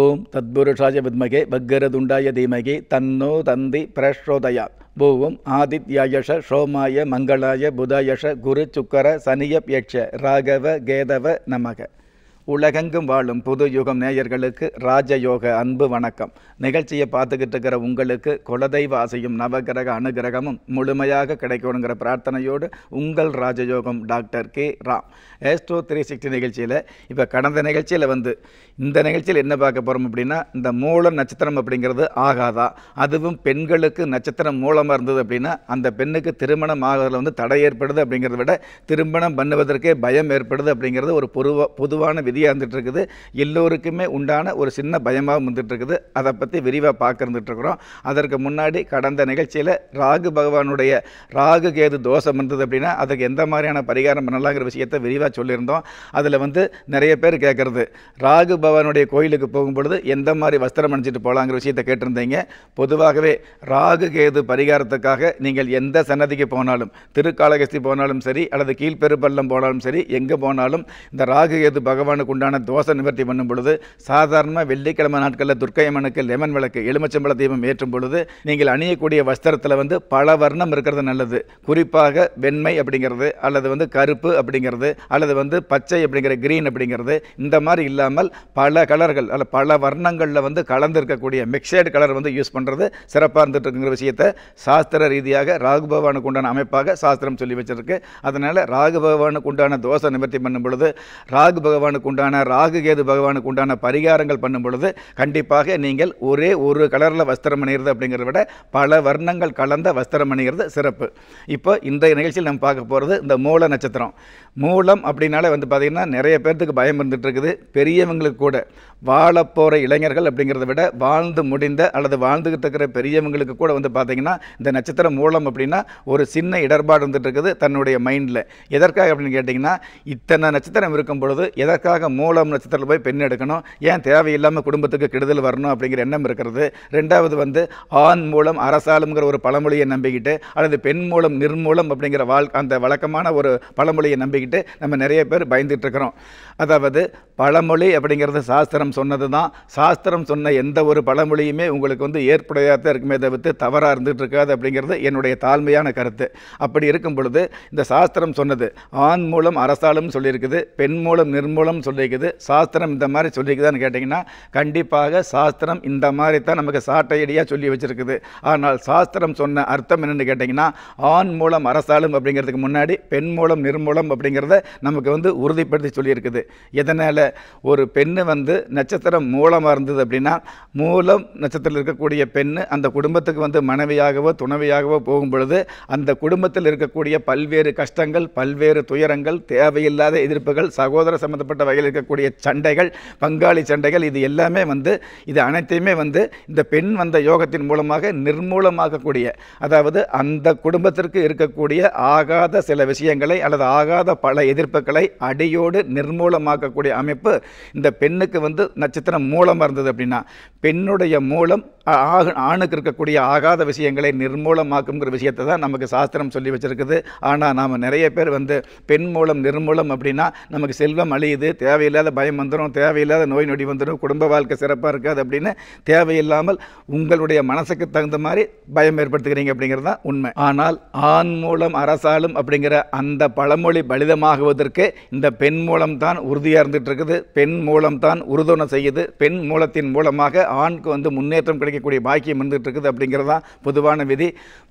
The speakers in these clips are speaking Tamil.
ஓம் தத்புருஷாய வித்மகே பக்கரதுண்டாய தீமகி தன்னோ தந்தி பிரஷோதயா பூவும் ஆதித்யாயஷ சோமாய மங்களாய புதாயஷ குரு சுக்கர சனியப் யட்ச ராகவ கேதவ நமக உலகெங்கும் வாழும் புது யுகம் நேயர்களுக்கு ராஜயோக அன்பு வணக்கம் நிகழ்ச்சியை பார்த்துக்கிட்டு இருக்கிற உங்களுக்கு குலதெய்வ ஆசையும் நவகிரக அனுகிரகமும் முழுமையாக கிடைக்கணுங்கிற பிரார்த்தனையோடு உங்கள் ராஜயோகம் doctor K Ram astro three sixty நிகழ்ச்சியில் இப்போ கடந்த நிகழ்ச்சியில் வந்து இந்த நிகழ்ச்சியில் என்ன பார்க்க போகிறோம் அப்படின்னா இந்த மூல நட்சத்திரம் அப்படிங்கிறது ஆகாதா அதுவும் பெண்களுக்கு நட்சத்திரம் மூலமாக இருந்தது அப்படின்னா அந்த பெண்ணுக்கு திருமணம் ஆகிறதுல வந்து தடை ஏற்படுது அப்படிங்கிறத விட திருமணம் பண்ணுவதற்கே பயம் ஏற்படுது அப்படிங்கிறது ஒரு பொதுவான விதியாக இருந்துகிட்ருக்குது எல்லோருக்குமே உண்டான ஒரு சின்ன பயமாகவும் இருந்துகிட்ருக்குது அதை பற்றி விரிவாக பார்க்குறந்துட்டுருக்குறோம் அதற்கு முன்னாடி கடந்த நிகழ்ச்சியில் ராகு பகவானுடைய ராகு கேது தோஷம் இருந்தது அப்படின்னா அதுக்கு எந்த மாதிரியான பரிகாரம் பண்ணலாங்கிற விஷயத்தை விரிவாக சொல்லியிருந்தோம் அதில் வந்து நிறைய பேர் கேட்குறது ராகு பகவானுடைய கோயிலுக்கு போகும்பொழுது எந்த மாதிரி வஸ்திரம் அணிஞ்சிட்டு போகலாங்கிற விஷயத்தை கேட்டிருந்தீங்க பொதுவாகவே ராகு கேது பரிகாரத்துக்காக நீங்கள் எந்த சன்னதிக்கு போனாலும் திருக்காலகஸ்தி போனாலும் சரி அல்லது கீழ்பெருப்பள்ளம் போனாலும் சரி எங்கே போனாலும் இந்த ராகு கேது பகவான் அம்மனுக்கு உண்டான நிவர்த்தி பண்ணும் பொழுது சாதாரணமாக வெள்ளிக்கிழமை நாட்களில் துர்க்கை அம்மனுக்கு லெமன் விளக்கு எலுமிச்சம்பழ தீபம் ஏற்றும் பொழுது நீங்கள் அணியக்கூடிய வஸ்திரத்தில் வந்து பல வர்ணம் இருக்கிறது நல்லது குறிப்பாக வெண்மை அப்படிங்கிறது அல்லது வந்து கருப்பு அப்படிங்கிறது அல்லது வந்து பச்சை அப்படிங்கிற கிரீன் அப்படிங்கிறது இந்த மாதிரி இல்லாமல் பல கலர்கள் அல்ல பல வர்ணங்களில் வந்து கலந்து இருக்கக்கூடிய கலர் வந்து யூஸ் பண்ணுறது சிறப்பாக இருந்துட்டு விஷயத்தை சாஸ்திர ரீதியாக ராகு பகவானுக்கு உண்டான அமைப்பாக சாஸ்திரம் சொல்லி வச்சிருக்கு அதனால் ராகு பகவானுக்கு உண்டான தோசை நிவர்த்தி பண்ணும் பொழுது ராகு பகவானுக்கு உண்டான ராகு கேது பகவானுக்கு உண்டான பரிகாரங்கள் பண்ணும் பொழுது கண்டிப்பாக நீங்கள் ஒரே ஒரு கலரில் வஸ்திரம் அணிகிறது அப்படிங்கிறத விட பல வர்ணங்கள் கலந்த வஸ்திரம் அணிகிறது சிறப்பு இப்போ இந்த நிகழ்ச்சியில் நம்ம பார்க்க போகிறது இந்த மூல நட்சத்திரம் மூலம் அப்படின்னாலே வந்து பார்த்திங்கன்னா நிறைய பேர்த்துக்கு பயம் இருந்துகிட்ருக்குது பெரியவங்களுக்கு கூட வாழப்போகிற இளைஞர்கள் அப்படிங்கிறத விட வாழ்ந்து முடிந்த அல்லது வாழ்ந்துகிட்டு இருக்கிற பெரியவங்களுக்கு கூட வந்து பார்த்திங்கன்னா இந்த நட்சத்திரம் மூலம் அப்படின்னா ஒரு சின்ன இடர்பாடு இருந்துகிட்ருக்குது தன்னுடைய மைண்டில் எதற்காக அப்படின்னு கேட்டிங்கன்னா இத்தனை நட்சத்திரம் இருக்கும் பொழுது எதற்காக எடுக்கிறதுக்காக மூலம் நட்சத்திரத்தில் போய் பெண் எடுக்கணும் ஏன் தேவையில்லாமல் குடும்பத்துக்கு கெடுதல் வரணும் அப்படிங்கிற எண்ணம் இருக்கிறது ரெண்டாவது வந்து ஆண் மூலம் அரசாலுங்கிற ஒரு பழமொழியை நம்பிக்கிட்டு அல்லது பெண் மூலம் நிர்மூலம் அப்படிங்கிற வாழ் அந்த வழக்கமான ஒரு பழமொழியை நம்பிக்கிட்டு நம்ம நிறைய பேர் பயந்துட்டு இருக்கிறோம் அதாவது பழமொழி அப்படிங்கிறது சாஸ்திரம் சொன்னது தான் சாஸ்திரம் சொன்ன எந்த ஒரு பழமொழியுமே உங்களுக்கு வந்து ஏற்புடையாக தான் இருக்குமே தவிர்த்து தவறாக இருந்துகிட்டு இருக்காது அப்படிங்கிறது என்னுடைய தாழ்மையான கருத்து அப்படி இருக்கும் பொழுது இந்த சாஸ்திரம் சொன்னது ஆண் மூலம் அரசாலும் சொல்லியிருக்குது பெண் மூலம் நிர்மூலம் சொல்லி சொல்லியிருக்குது சாஸ்திரம் இந்த மாதிரி சொல்லியிருக்குதான்னு கேட்டிங்கன்னா கண்டிப்பாக சாஸ்திரம் இந்த மாதிரி தான் நமக்கு சாட்டையடியாக சொல்லி வச்சுருக்குது ஆனால் சாஸ்திரம் சொன்ன அர்த்தம் என்னென்னு கேட்டிங்கன்னா ஆண் மூலம் அரசாலும் அப்படிங்கிறதுக்கு முன்னாடி பெண் மூலம் நிர்மூலம் அப்படிங்கிறத நமக்கு வந்து உறுதிப்படுத்தி சொல்லியிருக்குது எதனால் ஒரு பெண்ணு வந்து நட்சத்திரம் மூலமாக இருந்தது அப்படின்னா மூலம் நட்சத்திரத்தில் இருக்கக்கூடிய பெண் அந்த குடும்பத்துக்கு வந்து மனைவியாகவோ துணவியாகவோ போகும் பொழுது அந்த குடும்பத்தில் இருக்கக்கூடிய பல்வேறு கஷ்டங்கள் பல்வேறு துயரங்கள் தேவையில்லாத எதிர்ப்புகள் சகோதர சம்பந்தப்பட்ட வகையில் இடையில் இருக்கக்கூடிய சண்டைகள் பங்காளி சண்டைகள் இது எல்லாமே வந்து இது அனைத்தையுமே வந்து இந்த பெண் வந்த யோகத்தின் மூலமாக நிர்மூலமாகக்கூடிய அதாவது அந்த குடும்பத்திற்கு இருக்கக்கூடிய ஆகாத சில விஷயங்களை அல்லது ஆகாத பல எதிர்ப்புகளை அடியோடு நிர்மூலமாக்கக்கூடிய அமைப்பு இந்த பெண்ணுக்கு வந்து நட்சத்திரம் மூலமாக இருந்தது அப்படின்னா பெண்ணுடைய மூலம் ஆணுக்கு இருக்கக்கூடிய ஆகாத விஷயங்களை நிர்மூலமாக்குங்கிற விஷயத்தை தான் நமக்கு சாஸ்திரம் சொல்லி வச்சுருக்குது ஆனால் நாம் நிறைய பேர் வந்து பெண் மூலம் நிர்மூலம் அப்படின்னா நமக்கு செல்வம் அழியுது தேவையில்லாத பயம் வந்துடும் தேவையில்லாத நோய் நொடி வந்துடும் குடும்ப வாழ்க்கை சிறப்பாக இருக்காது அப்படின்னு தேவையில்லாமல் உங்களுடைய மனசுக்கு தகுந்த மாதிரி பயம் ஏற்படுத்துகிறீங்க அப்படிங்கிறது தான் உண்மை ஆனால் ஆண் மூலம் அரசாலும் அப்படிங்கிற அந்த பழமொழி பலிதமாகுவதற்கு இந்த பெண் மூலம் தான் உறுதியாக இருந்துகிட்டு இருக்குது பெண் மூலம் தான் உறுதுணை செய்யுது பெண் மூலத்தின் மூலமாக ஆண்க்கு வந்து முன்னேற்றம் கிடைக்கக்கூடிய பாக்கியம் இருந்துகிட்டு இருக்குது அப்படிங்கிறது தான் பொதுவான விதி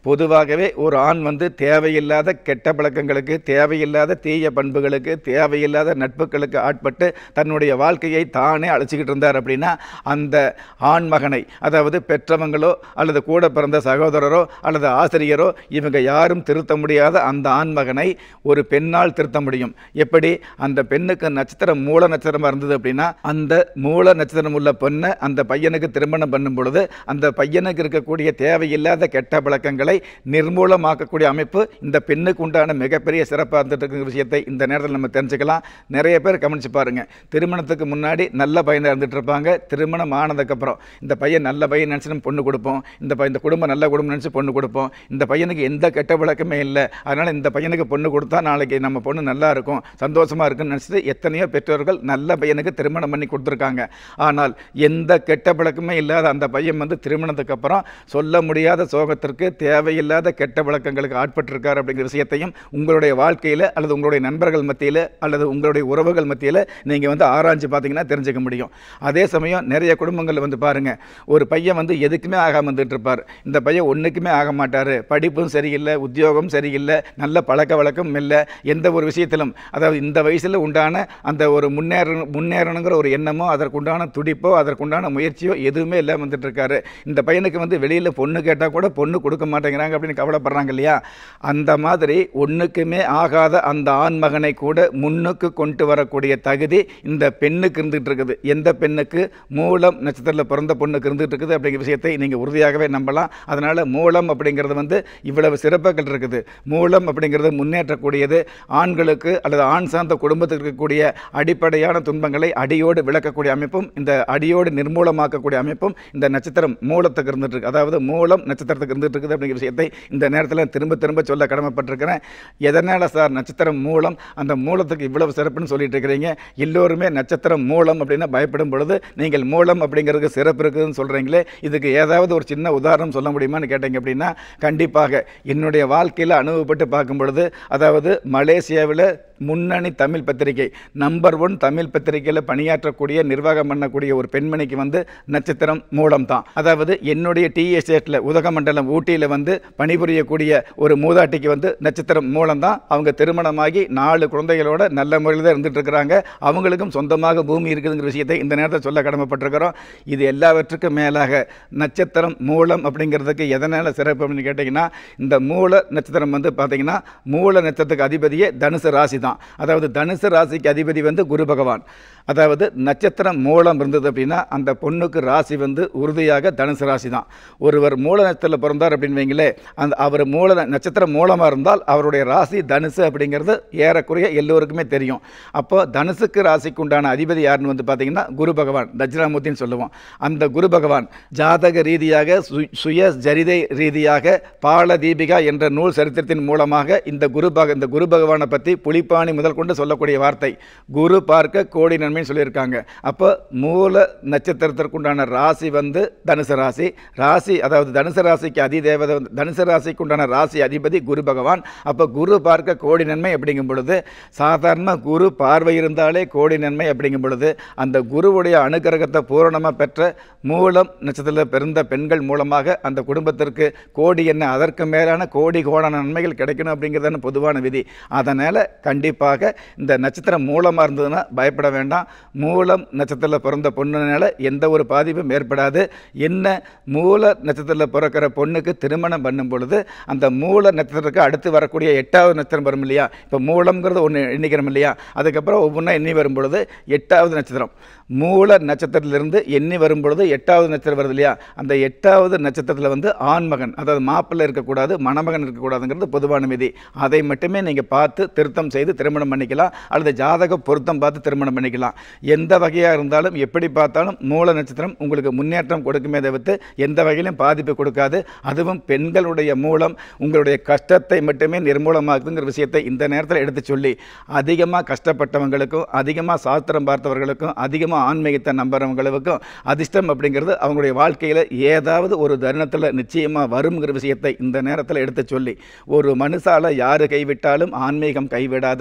பொதுவாகவே ஒரு ஆண் வந்து தேவையில்லாத கெட்ட பழக்கங்களுக்கு தேவையில்லாத தீய பண்புகளுக்கு தேவையில்லாத நட்புகளுக்கு ஆட் ஆட்பட்டு தன்னுடைய வாழ்க்கையை தானே அழைச்சிக்கிட்டு இருந்தார் அப்படின்னா அந்த ஆண்மகனை அதாவது பெற்றவங்களோ அல்லது கூட பிறந்த சகோதரரோ அல்லது ஆசிரியரோ இவங்க யாரும் திருத்த முடியாத அந்த ஆண்மகனை ஒரு பெண்ணால் திருத்த முடியும் எப்படி அந்த பெண்ணுக்கு நட்சத்திரம் மூல நட்சத்திரமாக இருந்தது அப்படின்னா அந்த மூல நட்சத்திரம் உள்ள பொண்ணை அந்த பையனுக்கு திருமணம் பண்ணும் பொழுது அந்த பையனுக்கு இருக்கக்கூடிய தேவையில்லாத கெட்ட பழக்கங்களை நிர்மூலமாக்கக்கூடிய அமைப்பு இந்த பெண்ணுக்கு உண்டான மிகப்பெரிய சிறப்பாக இருந்துட்டு இருக்கிற விஷயத்தை இந்த நேரத்தில் நம்ம தெரிஞ்சுக்கலாம் நிறைய பேர் கவனிச்சு பாருங்க திருமணத்துக்கு முன்னாடி நல்ல பையனாக இருந்துகிட்ருப்பாங்க திருமணம் ஆனதுக்கப்புறம் இந்த பையன் நல்ல பையன் நினச்சி நம்ம பொண்ணு கொடுப்போம் இந்த பையன் இந்த குடும்பம் நல்ல குடும்பம் நினச்சி பொண்ணு கொடுப்போம் இந்த பையனுக்கு எந்த கெட்ட விளக்கமே இல்லை அதனால் இந்த பையனுக்கு பொண்ணு கொடுத்தா நாளைக்கு நம்ம பொண்ணு நல்லா இருக்கும் சந்தோஷமாக இருக்குன்னு நினச்சிட்டு எத்தனையோ பெற்றோர்கள் நல்ல பையனுக்கு திருமணம் பண்ணி கொடுத்துருக்காங்க ஆனால் எந்த கெட்ட விளக்கமே இல்லாத அந்த பையன் வந்து திருமணத்துக்கு அப்புறம் சொல்ல முடியாத சோகத்திற்கு தேவையில்லாத கெட்ட ஆட்பட்டு ஆட்பட்டிருக்கார் அப்படிங்கிற விஷயத்தையும் உங்களுடைய வாழ்க்கையில் அல்லது உங்களுடைய நண்பர்கள் மத்தியில் அல்லது உங்களுடைய உறவுகள் மத்தியில் நீங்கள் வந்து ஆராய்ஞ்சு பார்த்தீங்கன்னா தெரிஞ்சுக்க முடியும் அதே சமயம் நிறைய குடும்பங்கள் வந்து பாருங்கள் ஒரு பையன் வந்து எதுக்குமே ஆகாமல் வந்துட்டு இருப்பார் இந்த பையன் ஒன்றுக்குமே ஆக மாட்டார் படிப்பும் சரியில்லை உத்தியோகம் சரியில்லை நல்ல பழக்க வழக்கம் இல்லை எந்த ஒரு விஷயத்திலும் அதாவது இந்த வயசில் உண்டான அந்த ஒரு முன்னேற முன்னேறணுங்கிற ஒரு எண்ணமோ அதற்குண்டான துடிப்போ அதற்குண்டான முயற்சியோ எதுவுமே இல்லாமல் வந்துட்டு இருக்காரு இந்த பையனுக்கு வந்து வெளியில் பொண்ணு கேட்டால் கூட பொண்ணு கொடுக்க மாட்டேங்கிறாங்க அப்படின்னு கவலைப்படுறாங்க இல்லையா அந்த மாதிரி ஒன்றுக்குமே ஆகாத அந்த ஆண்மகனை கூட முன்னுக்கு கொண்டு வரக்கூடிய தகுதி இந்த பெண்ணுக்கு இருந்துகிட்டு இருக்குது எந்த பெண்ணுக்கு மூலம் நட்சத்திரத்தில் பிறந்த பொண்ணுக்கு இருந்துகிட்டு இருக்குது அப்படிங்கிற விஷயத்தை நீங்கள் உறுதியாகவே நம்பலாம் அதனால் மூலம் அப்படிங்கிறது வந்து இவ்வளவு சிறப்புகள் இருக்குது மூலம் அப்படிங்கிறது முன்னேற்றக்கூடியது ஆண்களுக்கு அல்லது ஆண் சார்ந்த குடும்பத்துக்கு இருக்கக்கூடிய அடிப்படையான துன்பங்களை அடியோடு விளக்கக்கூடிய அமைப்பும் இந்த அடியோடு நிர்மூலமாக்கக்கூடிய அமைப்பும் இந்த நட்சத்திரம் மூலத்துக்கு இருந்துட்டு அதாவது மூலம் நட்சத்திரத்துக்கு இருந்துகிட்டு இருக்குது அப்படிங்கிற விஷயத்தை இந்த நேரத்தில் திரும்ப திரும்ப சொல்ல கடமைப்பட்டிருக்கிறேன் எதனால் சார் நட்சத்திரம் மூலம் அந்த மூலத்துக்கு இவ்வளவு சிறப்புன்னு சொல்லிட்டு இருக்கிறீங்க எல்லோருமே நட்சத்திரம் மூலம் அப்படின்னா பயப்படும் பொழுது நீங்கள் மூலம் அப்படிங்கிறதுக்கு சிறப்பு இருக்குதுன்னு சொல்கிறீங்களே இதுக்கு ஏதாவது ஒரு சின்ன உதாரணம் சொல்ல முடியுமான்னு கேட்டீங்க அப்படின்னா கண்டிப்பாக என்னுடைய வாழ்க்கையில் அனுபவப்பட்டு பார்க்கும் பொழுது அதாவது மலேசியாவில் முன்னணி தமிழ் பத்திரிகை நம்பர் ஒன் தமிழ் பத்திரிகையில் பணியாற்றக்கூடிய நிர்வாகம் பண்ணக்கூடிய ஒரு பெண்மணிக்கு வந்து நட்சத்திரம் மூலம் தான் அதாவது என்னுடைய டிஎஸ்டேட்டில் உதகமண்டலம் ஊட்டியில் வந்து பணிபுரியக்கூடிய ஒரு மூதாட்டிக்கு வந்து நட்சத்திரம் மூலம் தான் அவங்க திருமணமாகி நாலு குழந்தைகளோட நல்ல முறையில் தான் இருந்துட்டு அவங்களுக்கும் சொந்தமாக பூமி இருக்குதுங்கிற விஷயத்தை இந்த நேரத்தில் சொல்ல கடமைப்பட்டிருக்கிறோம் இது எல்லாவற்றுக்கும் மேலாக நட்சத்திரம் மூலம் அப்படிங்கிறதுக்கு எதனால் சிறப்பு அப்படின்னு கேட்டிங்கன்னா இந்த மூல நட்சத்திரம் வந்து பார்த்திங்கன்னா மூல நட்சத்திரத்துக்கு அதிபதியே தனுசு ராசி தான் தான் அதாவது தனுசு ராசிக்கு அதிபதி வந்து குரு பகவான் அதாவது நட்சத்திரம் மூலம் இருந்தது அப்படின்னா அந்த பொண்ணுக்கு ராசி வந்து உறுதியாக தனுசு ராசி தான் ஒருவர் மூல நட்சத்திரத்தில் பிறந்தார் அப்படின்னு வைங்களே அந்த அவர் மூல நட்சத்திரம் மூலமாக இருந்தால் அவருடைய ராசி தனுசு அப்படிங்கிறது ஏறக்குறைய எல்லோருக்குமே தெரியும் அப்போ தனுசுக்கு ராசிக்கு உண்டான அதிபதி யாருன்னு வந்து பார்த்தீங்கன்னா குரு பகவான் தஜ்ராமூர்த்தின்னு சொல்லுவோம் அந்த குரு பகவான் ஜாதக ரீதியாக சுய ஜரிதை ரீதியாக பால தீபிகா என்ற நூல் சரித்திரத்தின் மூலமாக இந்த குரு பக இந்த குரு பகவானை பற்றி புளிப்பான குர்பானி முதல் கொண்டு சொல்லக்கூடிய வார்த்தை குரு பார்க்க கோடி நன்மைன்னு சொல்லியிருக்காங்க அப்போ மூல நட்சத்திரத்திற்குண்டான ராசி வந்து தனுசு ராசி ராசி அதாவது தனுசு ராசிக்கு அதிதேவதை வந்து தனுசு ராசிக்குண்டான ராசி அதிபதி குரு பகவான் அப்போ குரு பார்க்க கோடி நன்மை அப்படிங்கும் பொழுது சாதாரண குரு பார்வை இருந்தாலே கோடி நன்மை அப்படிங்கும் பொழுது அந்த குருவுடைய அனுகிரகத்தை பூரணமாக பெற்ற மூலம் நட்சத்திரத்தில் பிறந்த பெண்கள் மூலமாக அந்த குடும்பத்திற்கு கோடி என்ன அதற்கு மேலான கோடி கோடான நன்மைகள் கிடைக்கணும் அப்படிங்கிறதான பொதுவான விதி அதனால் கண்டிப்பாக கண்டிப்பாக இந்த நட்சத்திரம் மூலமாக இருந்ததுன்னா பயப்பட வேண்டாம் மூலம் நட்சத்திரத்தில் பிறந்த பொண்ணுனால எந்த ஒரு பாதிப்பும் ஏற்படாது என்ன மூல நட்சத்திரத்தில் பிறக்கிற பொண்ணுக்கு திருமணம் பண்ணும் பொழுது அந்த மூல நட்சத்திரத்துக்கு அடுத்து வரக்கூடிய எட்டாவது நட்சத்திரம் வரும் இல்லையா இப்போ மூலம்ங்கிறது ஒன்று எண்ணிக்கிறோம் இல்லையா அதுக்கப்புறம் ஒவ்வொன்றா எண்ணி வரும் பொழுது எட்டாவது நட்சத்திரம் மூல நட்சத்திரத்திலிருந்து எண்ணி வரும் பொழுது எட்டாவது நட்சத்திரம் வருது இல்லையா அந்த எட்டாவது நட்சத்திரத்தில் வந்து ஆண்மகன் அதாவது மாப்பிள்ளை இருக்கக்கூடாது மணமகன் இருக்கக்கூடாதுங்கிறது பொதுவான விதி அதை மட்டுமே நீங்கள் பார்த்து திருத்தம் செய்து பார்த்து திருமணம் பண்ணிக்கலாம் அல்லது ஜாதக பொருத்தம் பார்த்து திருமணம் பண்ணிக்கலாம் எந்த வகையாக இருந்தாலும் எப்படி பார்த்தாலும் மூல நட்சத்திரம் உங்களுக்கு முன்னேற்றம் கொடுக்குமே தவிர்த்து எந்த வகையிலும் பாதிப்பு கொடுக்காது அதுவும் பெண்களுடைய மூலம் உங்களுடைய கஷ்டத்தை மட்டுமே நிர்மூலமாக்குங்கிற விஷயத்தை இந்த நேரத்தில் எடுத்து சொல்லி அதிகமாக கஷ்டப்பட்டவங்களுக்கும் அதிகமாக சாஸ்திரம் பார்த்தவர்களுக்கும் அதிகமாக ஆன்மீகத்தை நம்புறவங்களுக்கும் அதிர்ஷ்டம் அப்படிங்கிறது அவங்களுடைய வாழ்க்கையில் ஏதாவது ஒரு தருணத்தில் நிச்சயமாக வருங்கிற விஷயத்தை இந்த நேரத்தில் எடுத்து சொல்லி ஒரு மனுஷால யார் கைவிட்டாலும் ஆன்மீகம் கைவிடாது